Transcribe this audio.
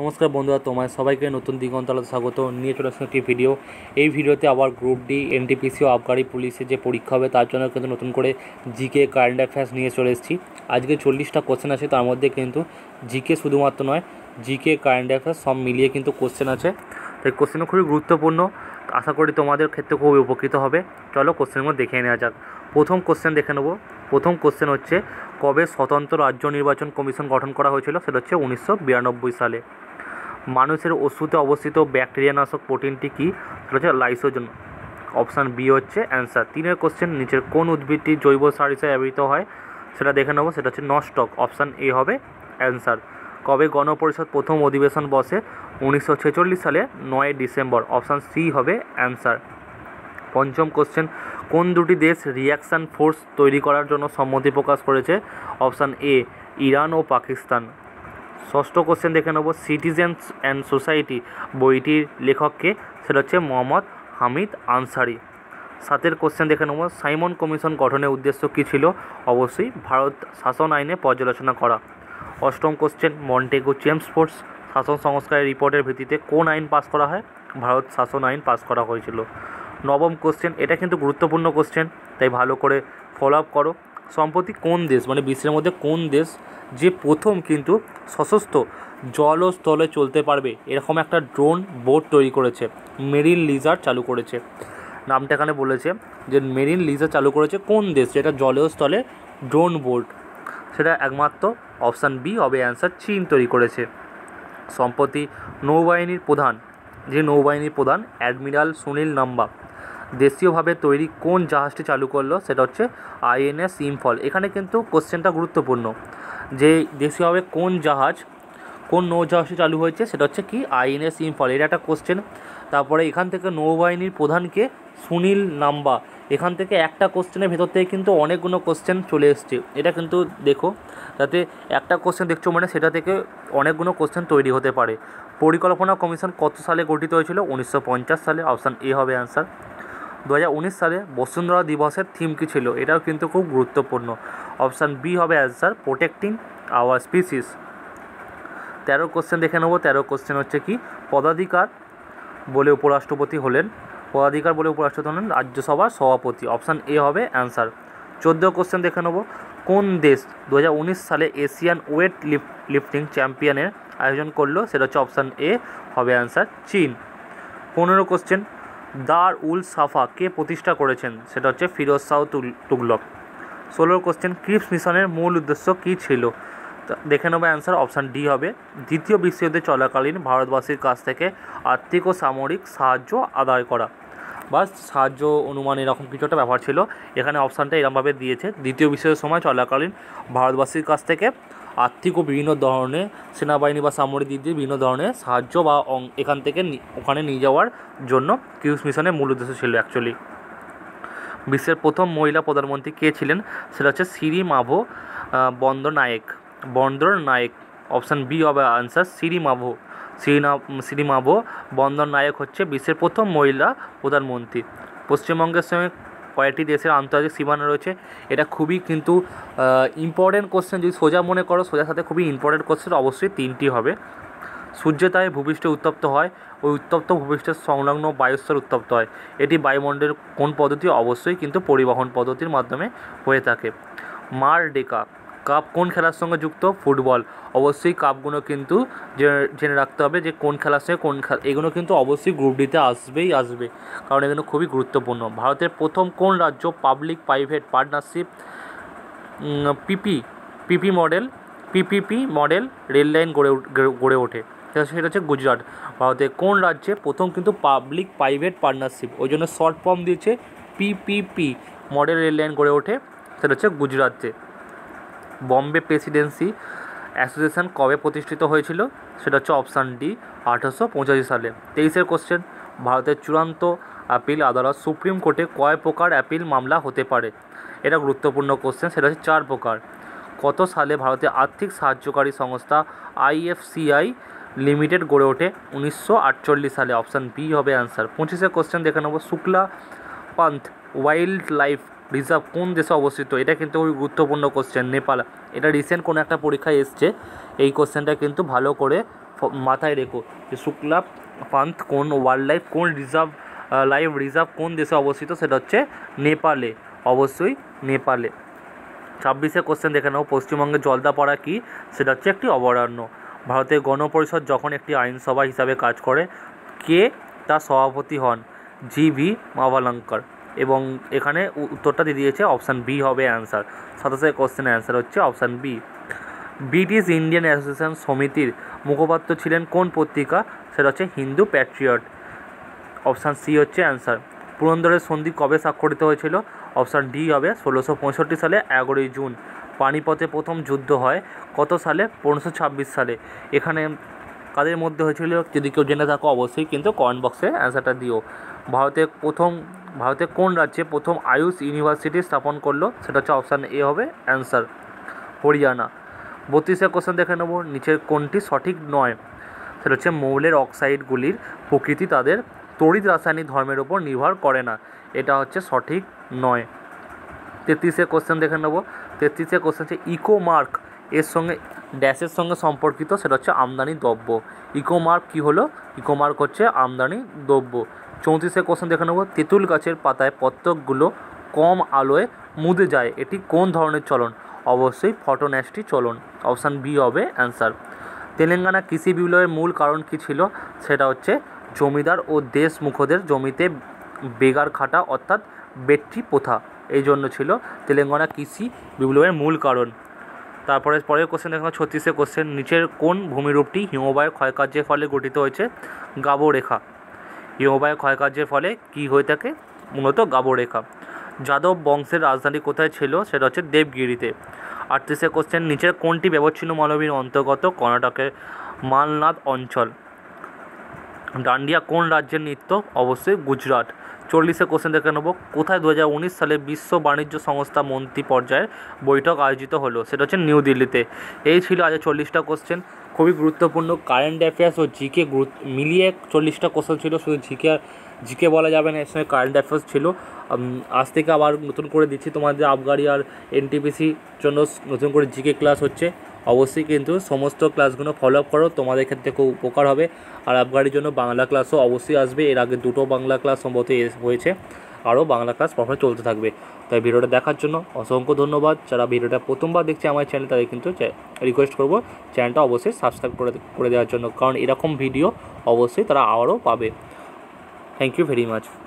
নমস্কার বন্ধুরা তোমায় সবাইকে নতুন দিগন্তলা স্বাগত নিয়ে চলে আসছে একটি ভিডিও এই ভিডিওতে আবার গ্রুপ ডি এনটিপিসি ও আবগারি পুলিশের যে পরীক্ষা হবে তার জন্য কিন্তু নতুন করে জিকে কারেন্ট অ্যাফেয়ার্স নিয়ে চলে এসেছি আজকে চল্লিশটা কোশ্চেন আছে তার মধ্যে কিন্তু জিকে শুধুমাত্র নয় জিকে কারেন্ট অ্যাফেয়ার্স সব মিলিয়ে কিন্তু কোশ্চেন আছে তাই কোশ্চেনও খুবই গুরুত্বপূর্ণ আশা করি তোমাদের ক্ষেত্রে খুবই উপকৃত হবে চলো কোশ্চেনগুলো দেখে নেওয়া যাক প্রথম কোশ্চেন দেখে নেবো প্রথম কোশ্চেন হচ্ছে কবে স্বতন্ত্র রাজ্য নির্বাচন কমিশন গঠন করা হয়েছিল সেটা হচ্ছে উনিশশো সালে মানুষের ওষুধে অবস্থিত ব্যাকটেরিয়া নাশক প্রোটিনটি কী সেটা হচ্ছে লাইসোজন অপশান বি হচ্ছে অ্যান্সার তিনের কোশ্চেন নিচের কোন উদ্ভিদটি জৈব সার হিসেবে ব্যবহৃত হয় সেটা দেখে নেবো সেটা হচ্ছে নস্টক অপশান এ হবে অ্যান্সার কবে গণপরিষদ প্রথম অধিবেশন বসে উনিশশো ছেচল্লিশ সালে নয় ডিসেম্বর অপশান সি হবে অ্যান্সার পঞ্চম কোশ্চেন কোন দুটি দেশ রিয়াকশান ফোর্স তৈরি করার জন্য সম্মতি প্রকাশ করেছে অপশান এ ইরান ও পাকিস্তান ষষ্ঠ কোশ্চেন দেখে নেব সিটিজেন্স অ্যান্ড সোসাইটি বইটির লেখককে সেটা হচ্ছে মোহাম্মদ হামিদ আনসারি সাতের কোশ্চেন দেখে নেব সাইমন কমিশন গঠনের উদ্দেশ্য কী ছিল অবশ্যই ভারত শাসন আইনে পর্যালোচনা করা অষ্টম কোশ্চেন মন্টেগো চেমস ফোর্স শাসন সংস্কারের রিপোর্টের ভিত্তিতে কোন আইন পাস করা হয় ভারত শাসন আইন পাস করা হয়েছিল নবম কোশ্চেন এটা কিন্তু গুরুত্বপূর্ণ কোশ্চেন তাই ভালো করে ফলো আপ করো সম্প্রতি কোন দেশ মানে বিশ্বের মধ্যে কোন দেশ যে প্রথম কিন্তু সশস্ত্র জল ও স্থলে চলতে পারবে এরকম একটা ড্রোন বোট তৈরি করেছে মেরিন লিজার চালু করেছে নামটা এখানে বলেছে যে মেরিন লিজার চালু করেছে কোন দেশ যেটা জল ও স্থলে ড্রোন বোট সেটা একমাত্র অপশান বি হবে অ্যান্সার চীন তৈরি করেছে সম্প্রতি নৌবাহিনীর প্রধান যে নৌবাহিনীর প্রধান অ্যাডমিরাল সুনীল নাম্বা দেশীয়ভাবে তৈরি কোন জাহাজটি চালু করলো সেটা হচ্ছে আইএনএস ইম্ফল এখানে কিন্তু কোশ্চেনটা গুরুত্বপূর্ণ যে দেশীয়ভাবে কোন জাহাজ কোন নৌজাহাজটি চালু হয়েছে সেটা হচ্ছে কি আইএনএস ইম্ফল এটা একটা কোশ্চেন তারপরে এখান থেকে নৌবাহিনীর প্রধানকে সুনীল নাম্বা এখান থেকে একটা কোশ্চেনের ভেতর থেকে কিন্তু অনেকগুলো কোশ্চেন চলে এসছে এটা কিন্তু দেখো যাতে একটা কোশ্চেন দেখছো মানে সেটা থেকে অনেকগুলো কোশ্চেন তৈরি হতে পারে পরিকল্পনা কমিশন কত সালে গঠিত হয়েছিল উনিশশো সালে অপশান এ হবে অ্যান্সার দু সালে বসুন্ধরা দিবসের থিম কী ছিল এটাও কিন্তু খুব গুরুত্বপূর্ণ অপশান বি হবে অ্যান্সার প্রোটেক্টিং আওয়ার স্পিসিস তেরো কোশ্চেন দেখে নেবো তেরো কোশ্চেন হচ্ছে কি পদাধিকার বলে উপরাষ্ট্রপতি হলেন পদাধিকার বলে উপরাষ্ট্রপতি হলেন রাজ্যসভার সভাপতি অপশান এ হবে অ্যান্সার চোদ্দ কোশ্চেন দেখে নেবো কোন দেশ দু সালে এশিয়ান ওয়েট লিফটিং চ্যাম্পিয়নের আয়োজন করলো সেটা হচ্ছে অপশান এ হবে অ্যান্সার চীন পনেরো কোশ্চেন দার উল সাফা কে প্রতিষ্ঠা করেছেন সেটা হচ্ছে ফিরোজ শাহ তুগলক ষোলোর কোশ্চেন ক্রিপস মিশনের মূল উদ্দেশ্য কী ছিল দেখে নেবো অ্যান্সার অপশান ডি হবে দ্বিতীয় বিশ্বযুদ্ধে চলাকালীন ভারতবাসীর কাছ থেকে আর্থিক ও সামরিক সাহায্য আদায় করা বা সাহায্য অনুমান এরকম কিছু একটা ব্যবহার ছিল এখানে অপশানটা এরকমভাবে দিয়েছে দ্বিতীয় বিশ্বের সময় চলাকালীন ভারতবাসীর কাছ থেকে আর্থিক ও বিভিন্ন ধরনের সেনাবাহিনী বা সামরিক দিক দিয়ে বিভিন্ন ধরনের সাহায্য বা এখান থেকে ওখানে নিয়ে যাওয়ার জন্য কিউস মিশনের মূল উদ্দেশ্য ছিল অ্যাকচুয়ালি বিশ্বের প্রথম মহিলা প্রধানমন্ত্রী কে ছিলেন সেটা হচ্ছে Sirimavo Bandaranaike option B হবে আনসার সিরি মাভো শ্রীনাব শ্রীমাভো বন্দর নায়ক হচ্ছে বিশ্বের প্রথম মহিলা প্রধানমন্ত্রী পশ্চিমবঙ্গের সঙ্গে কয়েকটি দেশের আন্তর্জাতিক সীমানা রয়েছে এটা খুবই কিন্তু ইম্পর্টেন্ট কোশ্চেন যদি সোজা মনে করো সোজার সাথে খুবই ইম্পর্টেন্ট কোশ্চেন অবশ্যই তিনটি হবে তাই ভূপৃষ্ঠে উত্তপ্ত হয় ওই উত্তপ্ত ভূপৃষ্ঠের সংলগ্ন বায়ুস্তর উত্তপ্ত হয় এটি বায়ুমণ্ডলের কোন পদ্ধতি অবশ্যই কিন্তু পরিবহন পদ্ধতির মাধ্যমে হয়ে থাকে মার ডেকা কাপ কোন খেলার সঙ্গে যুক্ত ফুটবল অবশ্যই কাপগুলো কিন্তু জেনে রাখতে হবে যে কোন খেলার সঙ্গে কোন খেলা এগুলো কিন্তু অবশ্যই গ্রুপ ডিতে আসবেই আসবে কারণ এগুলো খুবই গুরুত্বপূর্ণ ভারতের প্রথম কোন রাজ্য public private partnership PP PP model PPP model rail line গড়ে গড়ে ওঠে সেটা হচ্ছে গুজরাট ভারতের কোন রাজ্যে প্রথম কিন্তু পাবলিক প্রাইভেট পার্টনারশিপ ওই জন্য শর্ট ফর্ম দিয়েছে পিপিপি মডেল রেল লাইন গড়ে ওঠে সেটা হচ্ছে গুজরাটে বম্বে প্রেসিডেন্সি অ্যাসোসিয়েশন কবে প্রতিষ্ঠিত হয়েছিল সেটা হচ্ছে অপশান ডি আঠারোশো সালে তেইশের কোশ্চেন ভারতের চূড়ান্ত অ্যাপিল আদালত সুপ্রিম কোর্টে কয় প্রকার অ্যাপিল মামলা হতে পারে এটা গুরুত্বপূর্ণ কোশ্চেন সেটা হচ্ছে চার প্রকার কত সালে ভারতে আর্থিক সাহায্যকারী সংস্থা আইএফসিআই লিমিটেড গড়ে ওঠে উনিশশো সালে অপশান বি হবে অ্যান্সার পঁচিশে কোশ্চেন দেখে নেব Shuklaphanta wildlife reserve কোন দেশে অবস্থিত এটা কিন্তু খুবই গুরুত্বপূর্ণ কোশ্চেন নেপাল এটা রিসেন্ট কোনো একটা পরীক্ষায় এসছে এই কোশ্চেনটা কিন্তু ভালো করে মাথায় রেখো যে শুক্লা পান্থ কোন ওয়াইল্ড লাইফ কোন রিজার্ভ লাইফ রিজার্ভ কোন দেশে অবস্থিত সেটা হচ্ছে নেপালে অবশ্যই নেপালে ছাব্বিশে কোশ্চেন দেখে নাও পশ্চিমবঙ্গের জলদাপাড়া কী সেটা হচ্ছে একটি অভয়ারণ্য ভারতের গণপরিষদ যখন একটি আইনসভা হিসাবে কাজ করে কে তার সভাপতি হন জি ভি মাভালাঙ্কার এবং এখানে উত্তরটা দিয়ে দিয়েছে অপশান বি হবে অ্যান্সার সাতাশে কোশ্চেনের অ্যান্সার হচ্ছে option B British Indian Association সমিতির মুখপাত্র ছিলেন কোন পত্রিকা সেটা হচ্ছে হিন্দু প্যাট্রিয়ট অপশান সি হচ্ছে অ্যান্সার পুরন্দরের সন্ধি কবে স্বাক্ষরিত হয়েছিল অপশান ডি হবে ষোলোশো পঁয়ষট্টি সালে এগারোই জুন পানিপথে প্রথম যুদ্ধ হয় কত সালে পনেরোশো ছাব্বিশ সালে এখানে কাদের মধ্যে হয়েছিল যদি কেউ জেনে থাকো অবশ্যই কিন্তু কমেন্ট বক্সে অ্যান্সারটা দিও ভারতের প্রথম ভারতের কোন রাজ্যে প্রথম আয়ুষ ইউনিভার্সিটি স্থাপন করলো সেটা হচ্ছে অপশান এ হবে অ্যান্সার হরিয়ানা বত্রিশে কোশ্চেন দেখে নেব নিচের কোনটি সঠিক নয় সেটা হচ্ছে মৌলের অক্সাইডগুলির প্রকৃতি তাদের তড়িৎ রাসায়নিক ধর্মের উপর নির্ভর করে না এটা হচ্ছে সঠিক নয় তেত্রিশে কোশ্চেন দেখে নেব তেত্রিশে কোশ্চেন হচ্ছে ইকোমার্ক এর সঙ্গে ড্যাশের সঙ্গে সম্পর্কিত সেটা হচ্ছে আমদানি দ্রব্য ইকোমার্ক কী হলো ইকোমার্ক হচ্ছে আমদানি দ্রব্য চৌত্রিশে কোশ্চেন দেখে নেবো তেঁতুল গাছের পাতায় পত্রকগুলো কম আলোয় মুদে যায় এটি কোন ধরনের চলন অবশ্যই ফটোন্যাশটি চলন অপশান বি হবে অ্যান্সার তেলেঙ্গানা কৃষি বিপ্লবের মূল কারণ কী ছিল সেটা হচ্ছে জমিদার ও দেশমুখদের জমিতে বেগার খাটা অর্থাৎ বেটটি প্রথা এই জন্য ছিল তেলেঙ্গানা কৃষি বিপ্লবের মূল কারণ তারপরে পরের কোশ্চেন দেখলাম ছত্রিশে কোশ্চেন নিচের কোন ভূমিরূপটি হিমবাহের ক্ষয়কার্যের ফলে গঠিত হয়েছে গাবরেখা হিমবাহের ক্ষয়কার্যের ফলে কি হয়ে থাকে মূলত গাবরেখা যাদব বংশের রাজধানী কোথায় ছিল সেটা হচ্ছে দেবগিরিতে আটত্রিশে কোশ্চেন নিচের কোনটি ব্যবচ্ছিন্ন মানবীর অন্তর্গত কর্ণাটকের মালনাথ অঞ্চল ডান্ডিয়া কোন রাজ্যের নৃত্য অবশ্যই গুজরাট চল্লিশে কোশ্চেন দেখে নেবো কোথায় দু সালে বিশ্ব বাণিজ্য সংস্থা মন্ত্রী পর্যায়ের বৈঠক আয়োজিত হলো সেটা হচ্ছে নিউ দিল্লিতে এই ছিল আজ চল্লিশটা কোশ্চেন খুবই গুরুত্বপূর্ণ কারেন্ট অ্যাফেয়ার্স ও জিকে গুরুত্ব মিলিয়ে চল্লিশটা কোশ্চেন ছিল শুধু জিকে জিকে বলা যাবে না এর সঙ্গে কারেন্ট অ্যাফেয়ার্স ছিল আজ থেকে আবার নতুন করে দিচ্ছি তোমাদের আবগারি আর এনটিপিসির জন্য নতুন করে জিকে ক্লাস হচ্ছে অবশ্যই কিন্তু সমস্ত ক্লাসগুলো ফলো আপ করো তোমাদের ক্ষেত্রে খুব উপকার হবে আর আবগারির জন্য বাংলা ক্লাসও অবশ্যই আসবে এর আগে দুটো বাংলা ক্লাস সম্ভবত হয়েছে আরও বাংলা ক্লাস পরপর চলতে থাকবে তাই ভিডিওটা দেখার জন্য অসংখ্য ধন্যবাদ যারা ভিডিওটা প্রথমবার দেখছে আমার চ্যানেল তাদের কিন্তু রিকোয়েস্ট করব চ্যানেলটা অবশ্যই সাবস্ক্রাইব করে করে দেওয়ার জন্য কারণ এরকম ভিডিও অবশ্যই তারা আবারও পাবে thank you very much